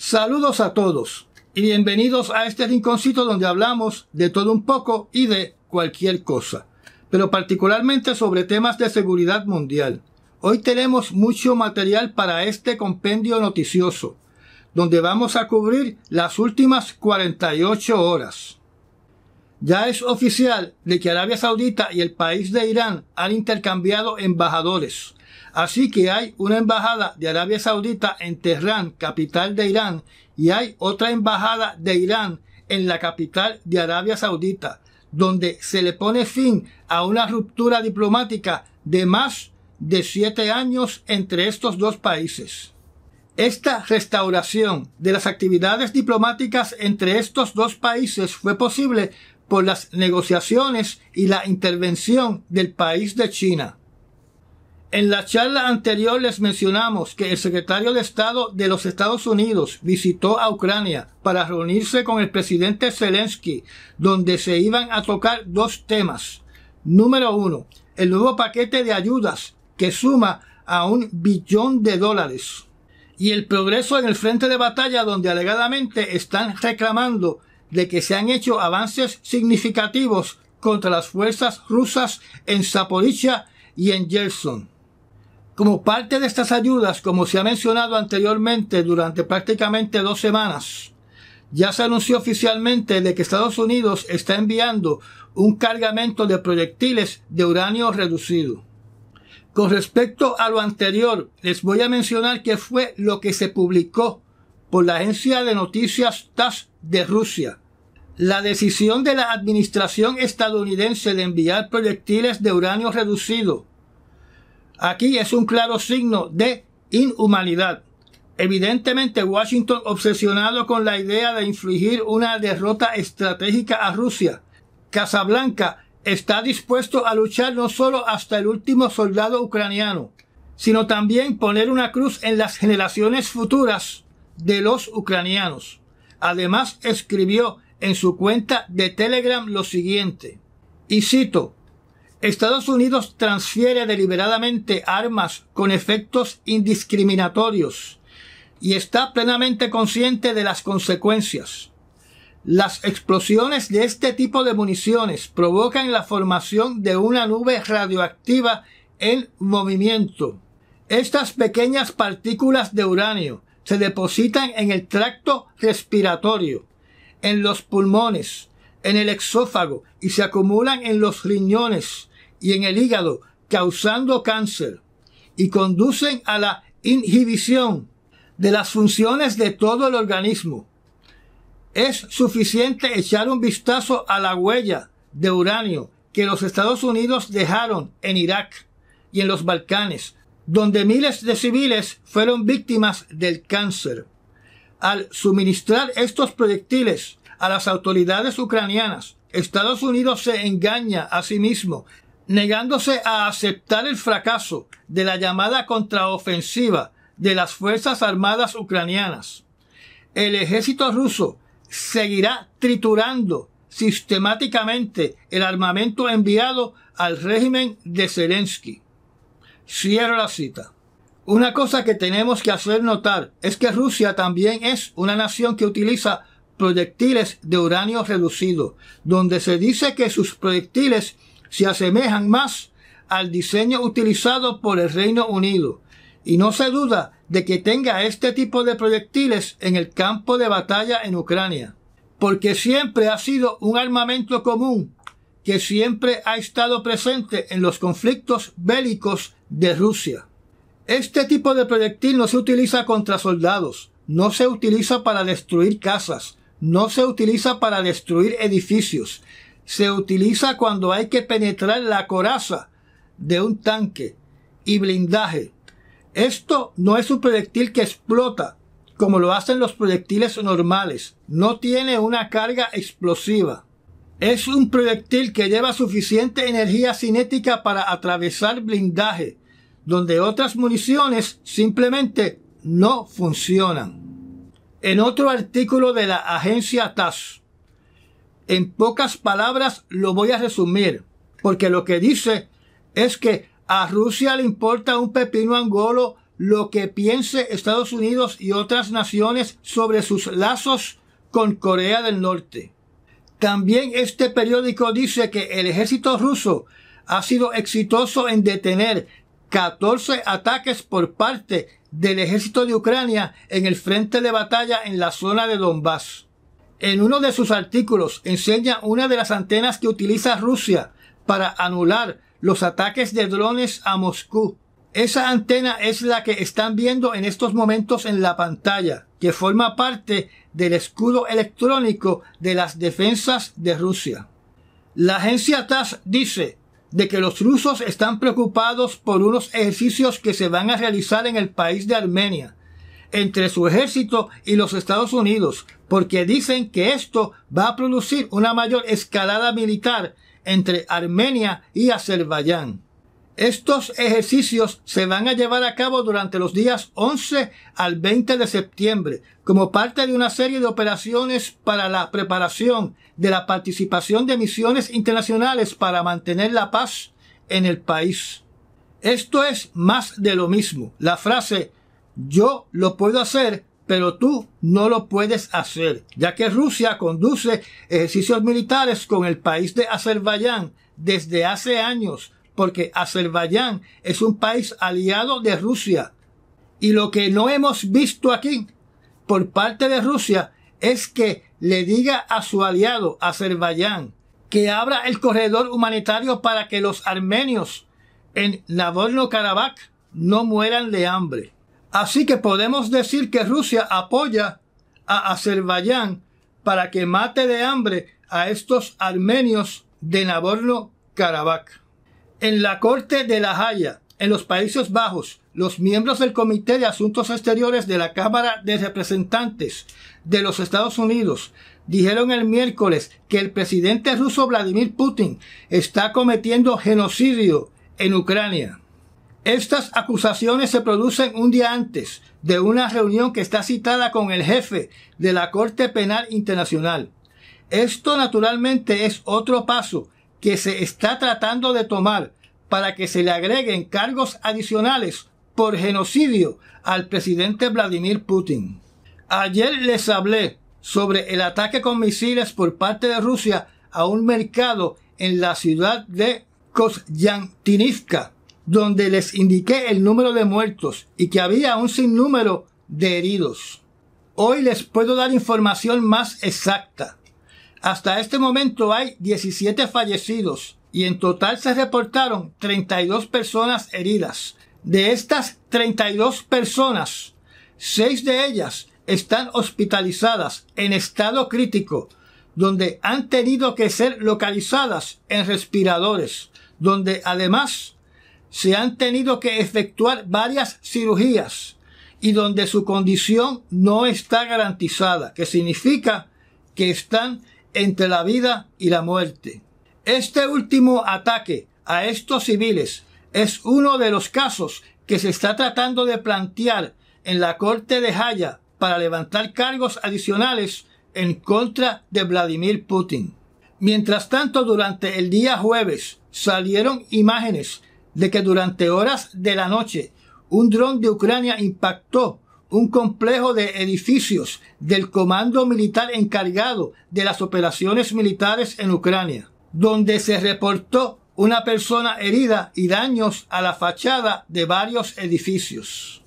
Saludos a todos y bienvenidos a este rinconcito donde hablamos de todo un poco y de cualquier cosa, pero particularmente sobre temas de seguridad mundial. Hoy tenemos mucho material para este compendio noticioso, donde vamos a cubrir las últimas 48 horas. Ya es oficial de que Arabia Saudita y el país de Irán han intercambiado embajadores, Así que hay una embajada de Arabia Saudita en Teherán, capital de Irán, y hay otra embajada de Irán en la capital de Arabia Saudita, donde se le pone fin a una ruptura diplomática de más de siete años entre estos dos países. Esta restauración de las actividades diplomáticas entre estos dos países fue posible por las negociaciones y la intervención del país de China. En la charla anterior les mencionamos que el secretario de Estado de los Estados Unidos visitó a Ucrania para reunirse con el presidente Zelensky, donde se iban a tocar dos temas. Número uno, el nuevo paquete de ayudas que suma a un billón de dólares. Y el progreso en el frente de batalla donde alegadamente están reclamando de que se han hecho avances significativos contra las fuerzas rusas en Zaporizhia y en Gerson. Como parte de estas ayudas, como se ha mencionado anteriormente durante prácticamente dos semanas, ya se anunció oficialmente de que Estados Unidos está enviando un cargamento de proyectiles de uranio reducido. Con respecto a lo anterior, les voy a mencionar que fue lo que se publicó por la agencia de noticias TASS de Rusia. La decisión de la administración estadounidense de enviar proyectiles de uranio reducido Aquí es un claro signo de inhumanidad. Evidentemente, Washington, obsesionado con la idea de infligir una derrota estratégica a Rusia, Casablanca está dispuesto a luchar no solo hasta el último soldado ucraniano, sino también poner una cruz en las generaciones futuras de los ucranianos. Además, escribió en su cuenta de Telegram lo siguiente, y cito, Estados Unidos transfiere deliberadamente armas con efectos indiscriminatorios y está plenamente consciente de las consecuencias. Las explosiones de este tipo de municiones provocan la formación de una nube radioactiva en movimiento. Estas pequeñas partículas de uranio se depositan en el tracto respiratorio, en los pulmones, en el exófago y se acumulan en los riñones, y en el hígado, causando cáncer, y conducen a la inhibición de las funciones de todo el organismo. Es suficiente echar un vistazo a la huella de uranio que los Estados Unidos dejaron en Irak y en los Balcanes, donde miles de civiles fueron víctimas del cáncer. Al suministrar estos proyectiles a las autoridades ucranianas, Estados Unidos se engaña a sí mismo negándose a aceptar el fracaso de la llamada contraofensiva de las Fuerzas Armadas ucranianas. El ejército ruso seguirá triturando sistemáticamente el armamento enviado al régimen de Zelensky. Cierro la cita. Una cosa que tenemos que hacer notar es que Rusia también es una nación que utiliza proyectiles de uranio reducido, donde se dice que sus proyectiles se asemejan más al diseño utilizado por el Reino Unido, y no se duda de que tenga este tipo de proyectiles en el campo de batalla en Ucrania, porque siempre ha sido un armamento común que siempre ha estado presente en los conflictos bélicos de Rusia. Este tipo de proyectil no se utiliza contra soldados, no se utiliza para destruir casas, no se utiliza para destruir edificios, se utiliza cuando hay que penetrar la coraza de un tanque y blindaje. Esto no es un proyectil que explota como lo hacen los proyectiles normales. No tiene una carga explosiva. Es un proyectil que lleva suficiente energía cinética para atravesar blindaje, donde otras municiones simplemente no funcionan. En otro artículo de la agencia TAS, en pocas palabras lo voy a resumir, porque lo que dice es que a Rusia le importa un pepino angolo lo que piense Estados Unidos y otras naciones sobre sus lazos con Corea del Norte. También este periódico dice que el ejército ruso ha sido exitoso en detener 14 ataques por parte del ejército de Ucrania en el frente de batalla en la zona de Donbass. En uno de sus artículos enseña una de las antenas que utiliza Rusia para anular los ataques de drones a Moscú. Esa antena es la que están viendo en estos momentos en la pantalla, que forma parte del escudo electrónico de las defensas de Rusia. La agencia TASS dice de que los rusos están preocupados por unos ejercicios que se van a realizar en el país de Armenia, entre su ejército y los Estados Unidos, porque dicen que esto va a producir una mayor escalada militar entre Armenia y Azerbaiyán. Estos ejercicios se van a llevar a cabo durante los días 11 al 20 de septiembre como parte de una serie de operaciones para la preparación de la participación de misiones internacionales para mantener la paz en el país. Esto es más de lo mismo. La frase yo lo puedo hacer, pero tú no lo puedes hacer, ya que Rusia conduce ejercicios militares con el país de Azerbaiyán desde hace años, porque Azerbaiyán es un país aliado de Rusia. Y lo que no hemos visto aquí por parte de Rusia es que le diga a su aliado Azerbaiyán que abra el corredor humanitario para que los armenios en Nagorno-Karabaj no mueran de hambre. Así que podemos decir que Rusia apoya a Azerbaiyán para que mate de hambre a estos armenios de naborno karabaj En la corte de La Haya, en los Países Bajos, los miembros del Comité de Asuntos Exteriores de la Cámara de Representantes de los Estados Unidos dijeron el miércoles que el presidente ruso Vladimir Putin está cometiendo genocidio en Ucrania. Estas acusaciones se producen un día antes de una reunión que está citada con el jefe de la Corte Penal Internacional. Esto naturalmente es otro paso que se está tratando de tomar para que se le agreguen cargos adicionales por genocidio al presidente Vladimir Putin. Ayer les hablé sobre el ataque con misiles por parte de Rusia a un mercado en la ciudad de Kostyantinivka, donde les indiqué el número de muertos y que había un sinnúmero de heridos. Hoy les puedo dar información más exacta. Hasta este momento hay 17 fallecidos y en total se reportaron 32 personas heridas. De estas 32 personas, 6 de ellas están hospitalizadas en estado crítico, donde han tenido que ser localizadas en respiradores, donde además se han tenido que efectuar varias cirugías y donde su condición no está garantizada, que significa que están entre la vida y la muerte. Este último ataque a estos civiles es uno de los casos que se está tratando de plantear en la Corte de Haya para levantar cargos adicionales en contra de Vladimir Putin. Mientras tanto, durante el día jueves salieron imágenes de que durante horas de la noche un dron de Ucrania impactó un complejo de edificios del comando militar encargado de las operaciones militares en Ucrania, donde se reportó una persona herida y daños a la fachada de varios edificios.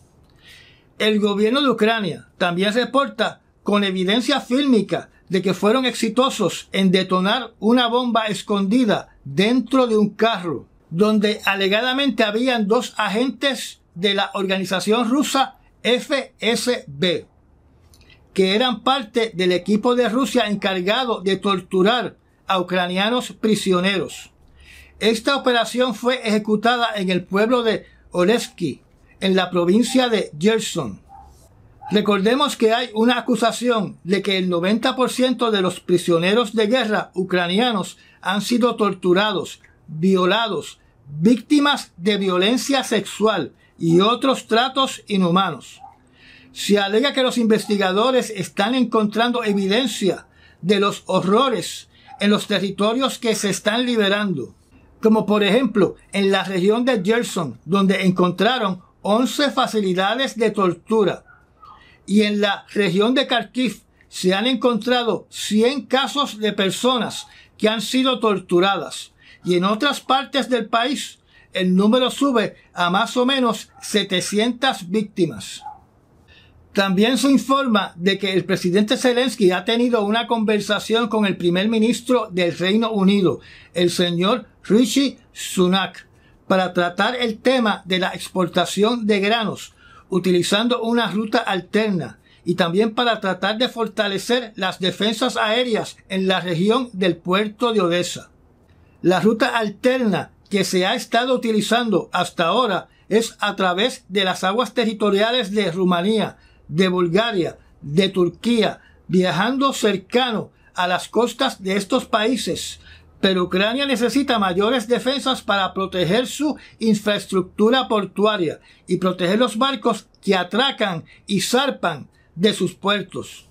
El gobierno de Ucrania también reporta con evidencia fílmica de que fueron exitosos en detonar una bomba escondida dentro de un carro donde alegadamente habían dos agentes de la organización rusa FSB, que eran parte del equipo de Rusia encargado de torturar a ucranianos prisioneros. Esta operación fue ejecutada en el pueblo de Oleski, en la provincia de Gerson. Recordemos que hay una acusación de que el 90% de los prisioneros de guerra ucranianos han sido torturados, violados, víctimas de violencia sexual y otros tratos inhumanos. Se alega que los investigadores están encontrando evidencia de los horrores en los territorios que se están liberando, como por ejemplo en la región de Gerson, donde encontraron 11 facilidades de tortura, y en la región de Kharkiv se han encontrado 100 casos de personas que han sido torturadas y en otras partes del país el número sube a más o menos 700 víctimas. También se informa de que el presidente Zelensky ha tenido una conversación con el primer ministro del Reino Unido, el señor Rishi Sunak, para tratar el tema de la exportación de granos, utilizando una ruta alterna, y también para tratar de fortalecer las defensas aéreas en la región del puerto de Odessa. La ruta alterna que se ha estado utilizando hasta ahora es a través de las aguas territoriales de Rumanía, de Bulgaria, de Turquía, viajando cercano a las costas de estos países. Pero Ucrania necesita mayores defensas para proteger su infraestructura portuaria y proteger los barcos que atracan y zarpan de sus puertos.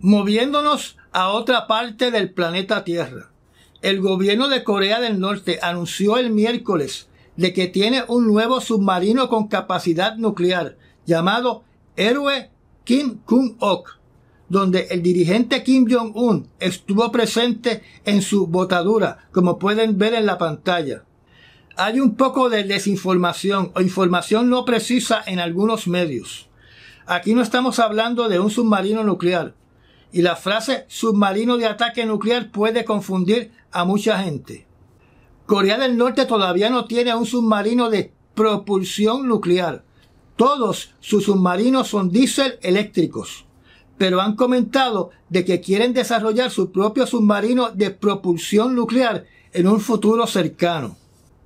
Moviéndonos a otra parte del planeta Tierra. El gobierno de Corea del Norte anunció el miércoles de que tiene un nuevo submarino con capacidad nuclear llamado Héroe Kim Kung-ok, donde el dirigente Kim Jong-un estuvo presente en su botadura, como pueden ver en la pantalla. Hay un poco de desinformación o información no precisa en algunos medios. Aquí no estamos hablando de un submarino nuclear, y la frase submarino de ataque nuclear puede confundir a mucha gente. Corea del Norte todavía no tiene un submarino de propulsión nuclear. Todos sus submarinos son diésel eléctricos, pero han comentado de que quieren desarrollar su propio submarino de propulsión nuclear en un futuro cercano.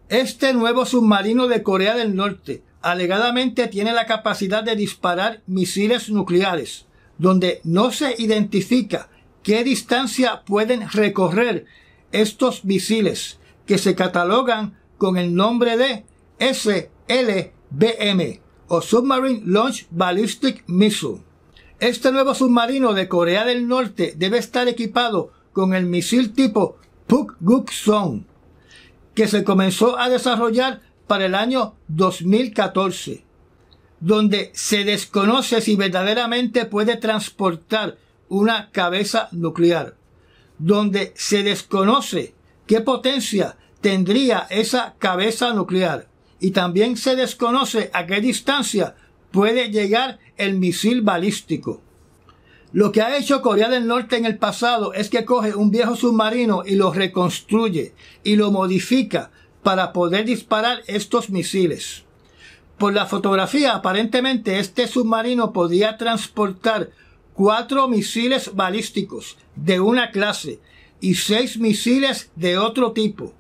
Este nuevo submarino de Corea del Norte alegadamente tiene la capacidad de disparar misiles nucleares donde no se identifica qué distancia pueden recorrer estos misiles que se catalogan con el nombre de SLBM o Submarine Launch Ballistic Missile. Este nuevo submarino de Corea del Norte debe estar equipado con el misil tipo Guk song que se comenzó a desarrollar para el año 2014 donde se desconoce si verdaderamente puede transportar una cabeza nuclear, donde se desconoce qué potencia tendría esa cabeza nuclear y también se desconoce a qué distancia puede llegar el misil balístico. Lo que ha hecho Corea del Norte en el pasado es que coge un viejo submarino y lo reconstruye y lo modifica para poder disparar estos misiles. Por la fotografía, aparentemente este submarino podía transportar cuatro misiles balísticos de una clase y seis misiles de otro tipo,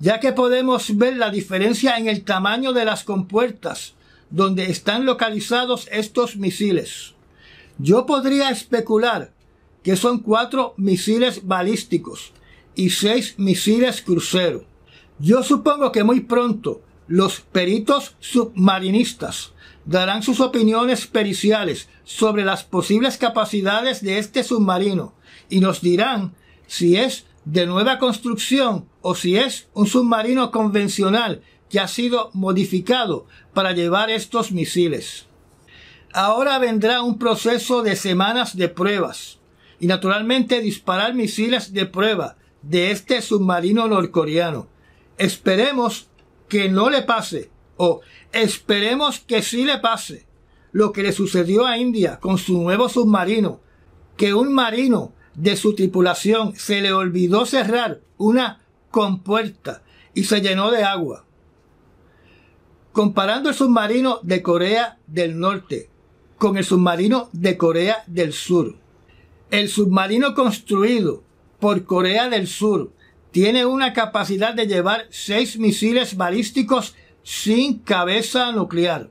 ya que podemos ver la diferencia en el tamaño de las compuertas donde están localizados estos misiles. Yo podría especular que son cuatro misiles balísticos y seis misiles crucero. Yo supongo que muy pronto los peritos submarinistas darán sus opiniones periciales sobre las posibles capacidades de este submarino y nos dirán si es de nueva construcción o si es un submarino convencional que ha sido modificado para llevar estos misiles. Ahora vendrá un proceso de semanas de pruebas y naturalmente disparar misiles de prueba de este submarino norcoreano. Esperemos que no le pase o esperemos que sí le pase lo que le sucedió a India con su nuevo submarino, que un marino de su tripulación se le olvidó cerrar una compuerta y se llenó de agua. Comparando el submarino de Corea del Norte con el submarino de Corea del Sur, el submarino construido por Corea del Sur tiene una capacidad de llevar seis misiles balísticos sin cabeza nuclear.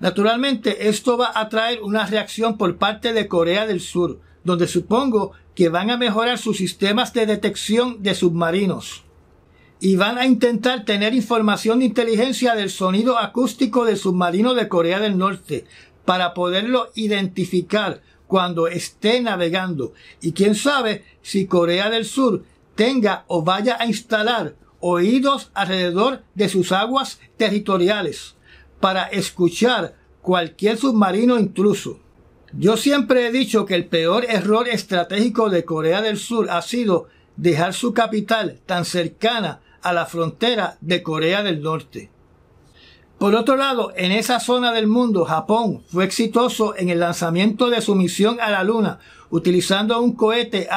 Naturalmente, esto va a traer una reacción por parte de Corea del Sur, donde supongo que van a mejorar sus sistemas de detección de submarinos. Y van a intentar tener información de inteligencia del sonido acústico del submarino de Corea del Norte para poderlo identificar cuando esté navegando. Y quién sabe si Corea del Sur tenga o vaya a instalar oídos alrededor de sus aguas territoriales para escuchar cualquier submarino intruso. Yo siempre he dicho que el peor error estratégico de Corea del Sur ha sido dejar su capital tan cercana a la frontera de Corea del Norte. Por otro lado, en esa zona del mundo, Japón fue exitoso en el lanzamiento de su misión a la Luna utilizando un cohete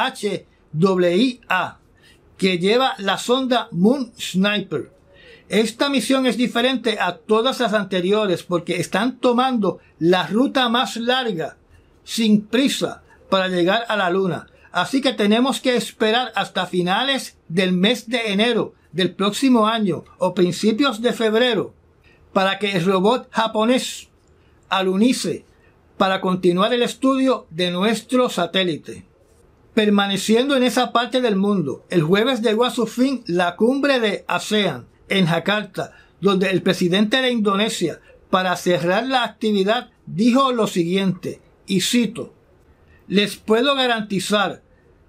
HWIA que lleva la sonda Moon Sniper. Esta misión es diferente a todas las anteriores porque están tomando la ruta más larga, sin prisa, para llegar a la Luna. Así que tenemos que esperar hasta finales del mes de enero del próximo año o principios de febrero para que el robot japonés alunice para continuar el estudio de nuestro satélite. Permaneciendo en esa parte del mundo, el jueves llegó a su fin la cumbre de ASEAN en Jakarta, donde el presidente de Indonesia, para cerrar la actividad, dijo lo siguiente, y cito, les puedo garantizar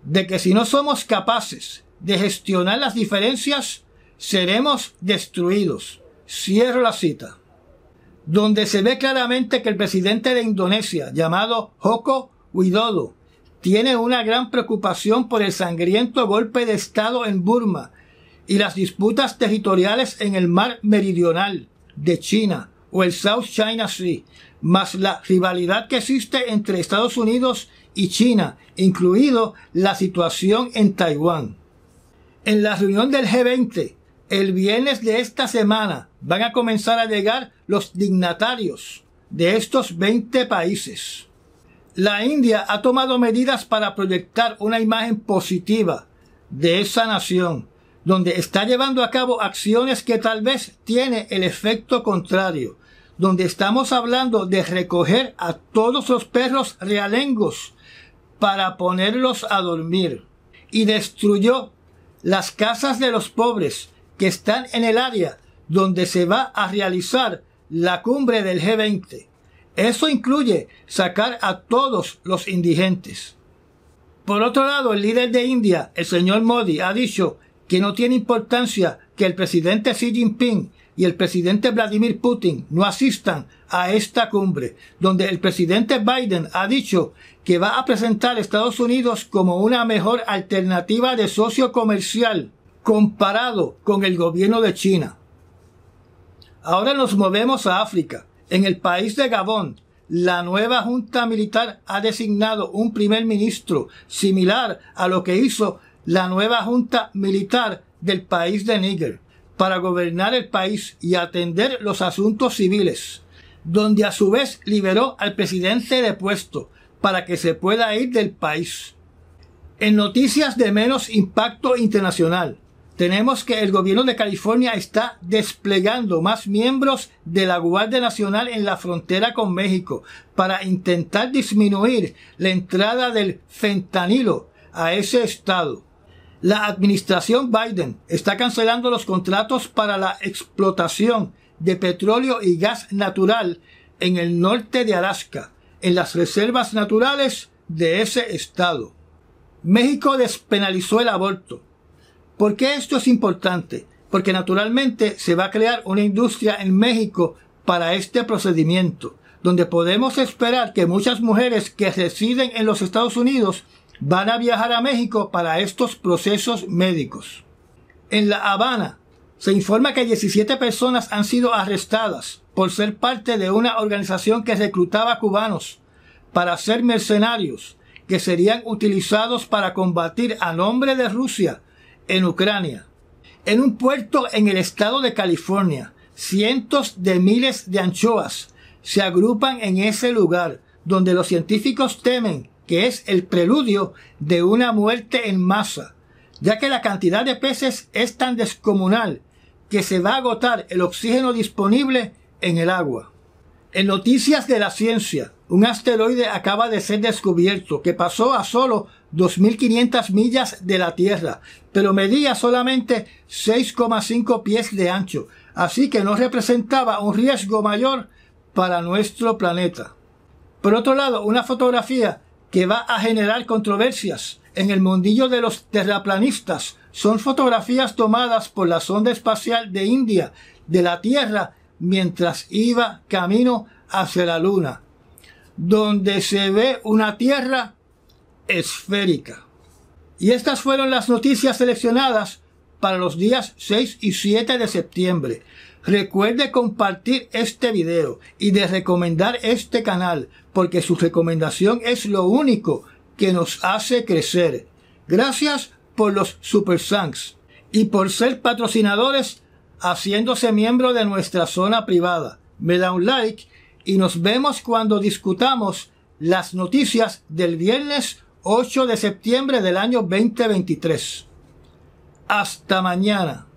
de que si no somos capaces de gestionar las diferencias, seremos destruidos. Cierro la cita. Donde se ve claramente que el presidente de Indonesia, llamado Joko Widodo, tiene una gran preocupación por el sangriento golpe de Estado en Burma y las disputas territoriales en el mar meridional de China o el South China Sea, más la rivalidad que existe entre Estados Unidos y China, incluido la situación en Taiwán. En la reunión del G20, el viernes de esta semana, van a comenzar a llegar los dignatarios de estos 20 países. La India ha tomado medidas para proyectar una imagen positiva de esa nación, donde está llevando a cabo acciones que tal vez tiene el efecto contrario, donde estamos hablando de recoger a todos los perros realengos para ponerlos a dormir, y destruyó las casas de los pobres que están en el área donde se va a realizar la cumbre del G20. Eso incluye sacar a todos los indigentes. Por otro lado, el líder de India, el señor Modi, ha dicho que no tiene importancia que el presidente Xi Jinping y el presidente Vladimir Putin no asistan a esta cumbre, donde el presidente Biden ha dicho que va a presentar a Estados Unidos como una mejor alternativa de socio comercial comparado con el gobierno de China. Ahora nos movemos a África, en el país de Gabón, la nueva junta militar ha designado un primer ministro similar a lo que hizo la nueva junta militar del país de Níger para gobernar el país y atender los asuntos civiles, donde a su vez liberó al presidente de puesto para que se pueda ir del país. En noticias de menos impacto internacional, tenemos que el gobierno de California está desplegando más miembros de la Guardia Nacional en la frontera con México para intentar disminuir la entrada del fentanilo a ese estado. La administración Biden está cancelando los contratos para la explotación de petróleo y gas natural en el norte de Alaska, en las reservas naturales de ese estado. México despenalizó el aborto ¿Por qué esto es importante? Porque naturalmente se va a crear una industria en México para este procedimiento, donde podemos esperar que muchas mujeres que residen en los Estados Unidos van a viajar a México para estos procesos médicos. En La Habana, se informa que 17 personas han sido arrestadas por ser parte de una organización que reclutaba cubanos para ser mercenarios que serían utilizados para combatir al nombre de Rusia en Ucrania, en un puerto en el estado de California. Cientos de miles de anchoas se agrupan en ese lugar donde los científicos temen que es el preludio de una muerte en masa, ya que la cantidad de peces es tan descomunal que se va a agotar el oxígeno disponible en el agua. En noticias de la ciencia, un asteroide acaba de ser descubierto que pasó a solo 2.500 millas de la Tierra, pero medía solamente 6,5 pies de ancho, así que no representaba un riesgo mayor para nuestro planeta. Por otro lado, una fotografía que va a generar controversias en el mundillo de los terraplanistas son fotografías tomadas por la sonda espacial de India de la Tierra mientras iba camino hacia la Luna donde se ve una tierra esférica. Y estas fueron las noticias seleccionadas para los días 6 y 7 de septiembre. Recuerde compartir este video y de recomendar este canal, porque su recomendación es lo único que nos hace crecer. Gracias por los Super Sanks y por ser patrocinadores haciéndose miembro de nuestra zona privada. Me da un like y nos vemos cuando discutamos las noticias del viernes 8 de septiembre del año 2023. Hasta mañana.